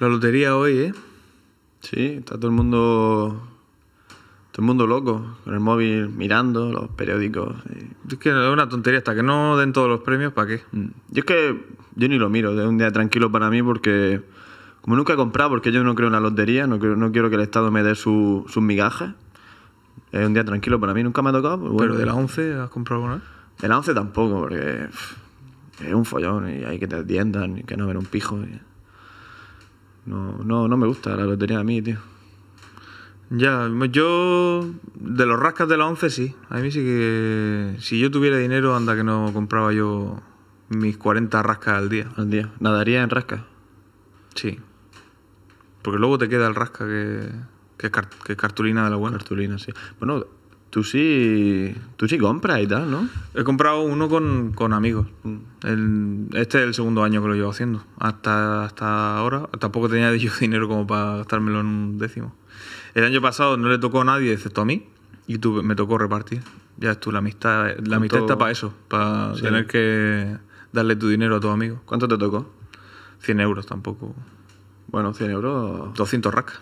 La lotería hoy, ¿eh? Sí, está todo el mundo. Todo el mundo loco, con el móvil mirando, los periódicos. Es que es una tontería, hasta que no den todos los premios, ¿para qué? Mm. Yo es que yo ni lo miro, es un día tranquilo para mí porque. Como nunca he comprado, porque yo no creo en la lotería, no, no quiero que el Estado me dé sus migajas. Es un día tranquilo para mí, nunca me ha tocado. Pues ¿Pero de la 11 has comprado alguna? De la 11 tampoco, porque es un follón y hay que te atiendan y que no ver un pijo. Y... No, no, no me gusta la lotería a mí, tío. Ya, yo de los rascas de la 11 sí. A mí sí que si yo tuviera dinero, anda que no compraba yo mis 40 rascas al día. Al día. ¿Nadaría en rascas? Sí. Porque luego te queda el rasca que, que, es, cartulina de la buena. Cartulina, sí. Bueno, Tú sí, tú sí compras y tal, ¿no? He comprado uno con, amigos. Mm. este es el segundo año que lo llevo haciendo. Hasta, hasta ahora tampoco tenía yo dinero como para gastármelo en un décimo. El año pasado no le tocó a nadie excepto a mí y tú, me tocó repartir. Ya es tú, la amistad, la amistad está para eso, para tener que darle tu dinero a tus amigos. ¿Cuánto te tocó? 100 euros tampoco. Bueno, 100 euros. 200 racks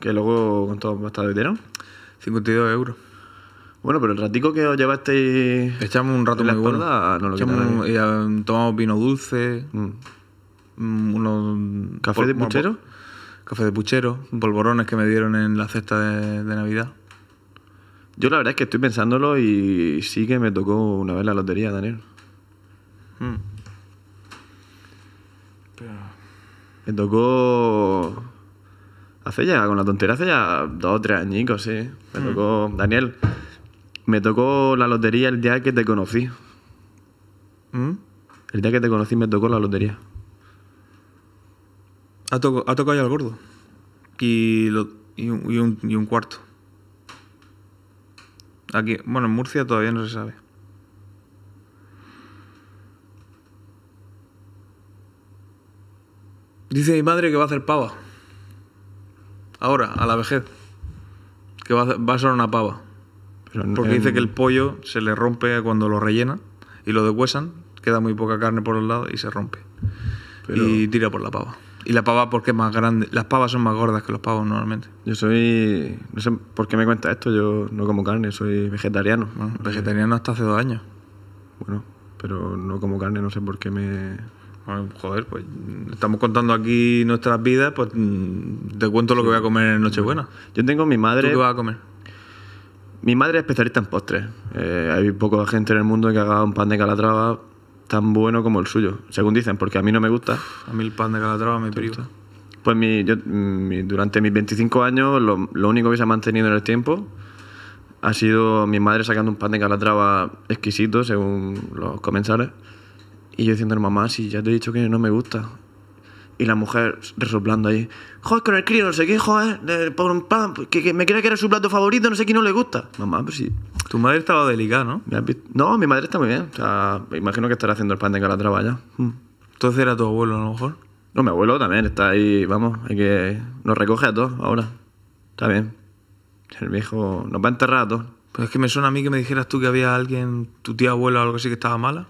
Que luego con todo dinero. 52 euros. Bueno, pero el ratico que os llevasteis. Echamos un rato en la muy y, eh, tomamos vino dulce. Mm. Mm, unos. ¿Café de puchero? Café de puchero. Polvorones que me dieron en la cesta de, Navidad. Yo la verdad es que estoy pensándolo y sí que me tocó una vez la lotería, Daniel. Hmm. Me tocó Hace ya, con la tontera, hace ya dos o tres añicos, sí. Me hmm. tocó. Daniel, me tocó la lotería el día que te conocí. ¿Mm? El día que te conocí me tocó la lotería. Ha, ha tocado ya el gordo. Y, y, un, cuarto. Aquí, bueno, en Murcia todavía no se sabe. Dice mi madre que va a hacer pava. Ahora, a la vejez. Que va a, ser una pava. porque dice que el pollo se le rompe cuando lo rellena y lo deshuesan, queda muy poca carne por los lados y se rompe. Y tira por la pava. Y la pava porque es más grande. Las pavas son más gordas que los pavos normalmente. Yo soy... No sé por qué me cuenta esto. Yo no como carne, soy vegetariano. vegetariano hasta hace dos años. Bueno, pero no como carne, no sé por qué me joder, pues estamos contando aquí nuestras vidas, pues mm, te cuento lo que voy a comer en Nochebuena. Yo tengo mi madre. ¿Tú qué vas a comer? Mi madre es especialista en postres. Eh, hay poca gente en el mundo que haga un pan de calatrava tan bueno como el suyo, según dicen, porque a mí no me gusta. A mí el pan de calatrava me priva. Pues mm, mi, durante mis 25 años lo, lo, único que se ha mantenido en el tiempo ha sido mi madre sacando un pan de calatrava exquisito, según los comensales. Y yo diciendo, mamá, si ya te he dicho que no me gusta. Y la mujer resoplando ahí, joder, con el crío, no sé qué, joder, por un pan, pues, que, me crea que era su plato favorito, no sé qué, no le gusta. Mamá, pues sí. Tu madre estaba delicada, ¿no? No, mi madre está muy bien. O sea, imagino que estará haciendo el pan de calatrava ya. Mm. Entonces era tu abuelo, a lo mejor. No, mi abuelo también está ahí, vamos, hay que nos recoge a todos ahora. Está bien. El viejo nos va a enterrar a todos. Pues es que me suena a mí que me dijeras tú que había alguien, tu tía abuela o algo así, que estaba mala.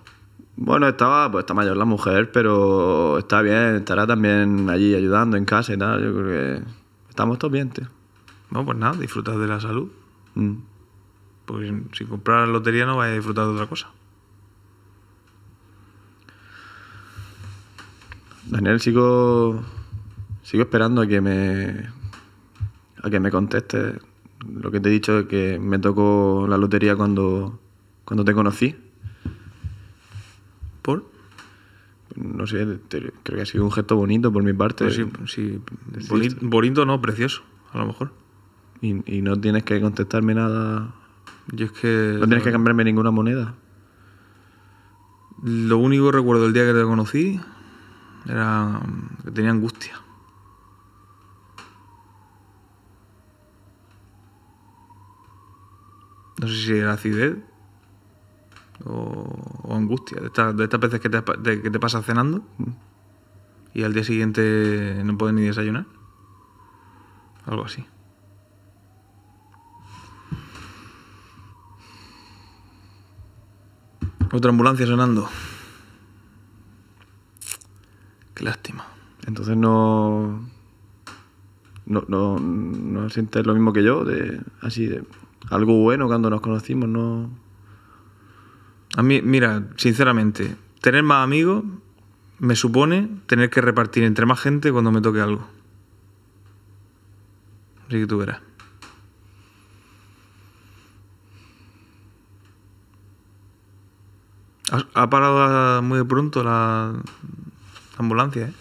Bueno, estaba, pues está mayor la mujer, pero está bien, estará también allí ayudando en casa y tal. Yo creo que estamos todos bien, tío. Bueno, pues nada, disfrutas de la salud. Mm. Porque si compras lotería no vas a disfrutar de otra cosa. Daniel, sigo, sigo esperando a que me a que me conteste lo que te he dicho es que me tocó la lotería cuando, cuando te conocí. ¿Por? No sé, creo que ha sido un gesto bonito por mi parte. Pues bonito, no, precioso, a lo mejor. Y, no tienes que contestarme nada. Yo es que. No tienes que cambiarme ninguna moneda. Lo único recuerdo el día que te conocí era que tenía angustia. No sé si era acidez o, angustia, de estas, veces que te, de, que te pasas cenando y al día siguiente no puedes ni desayunar. Algo así. Otra ambulancia sonando. Qué lástima. Entonces no. No, no, no sientes lo mismo que yo, de así, de algo bueno cuando nos conocimos, no. A mí, mira, sinceramente, tener más amigos me supone tener que repartir entre más gente cuando me toque algo. Así que tú verás. Ha parado muy pronto la ambulancia, ¿eh?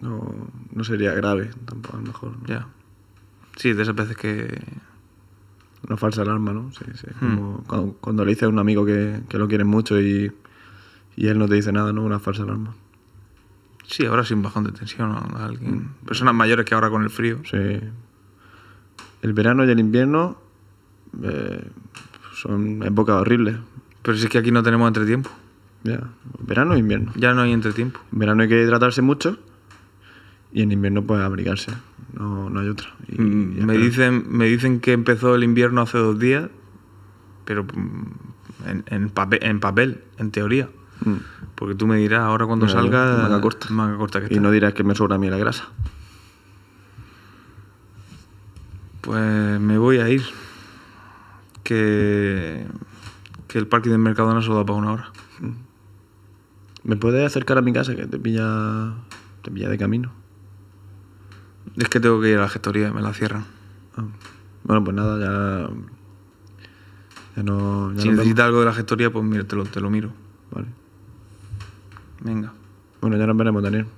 No, no sería grave, tampoco, a lo mejor. Ya. Sí, de esas veces que una falsa alarma, ¿no? Sí, sí. Hmm. cuando, le dices a un amigo que, lo quieres mucho y, él no te dice nada, ¿no? Una falsa alarma. Sí, ahora sí un bajón de tensión a alguien. Personas mayores que ahora con el frío. Sí. El verano y el invierno eh, son épocas horribles. Pero si es que aquí no tenemos entretiempo. Ya, verano e invierno. Ya no hay entretiempo. En verano hay que hidratarse mucho y en invierno puede abrigarse, no, hay otra. Mm, me, dicen, me dicen que empezó el invierno hace dos días, pero en, papel, en papel, en teoría. Mm. Porque tú me dirás, ahora cuando salga... Manga corta. corta y no dirás que me sobra a mí la grasa. Pues me voy a ir. Que, que el parque del Mercadona solo da para una hora. Mm. ¿Me puedes acercar a mi casa que te pilla, te pilla de camino? Es que tengo que ir a la gestoría, me la cierran. Ah. Bueno, pues nada, ya. ya no. si necesitas algo de la gestoría, pues mira, te lo, te lo miro. Vale. Venga. Bueno, ya nos veremos, Daniel.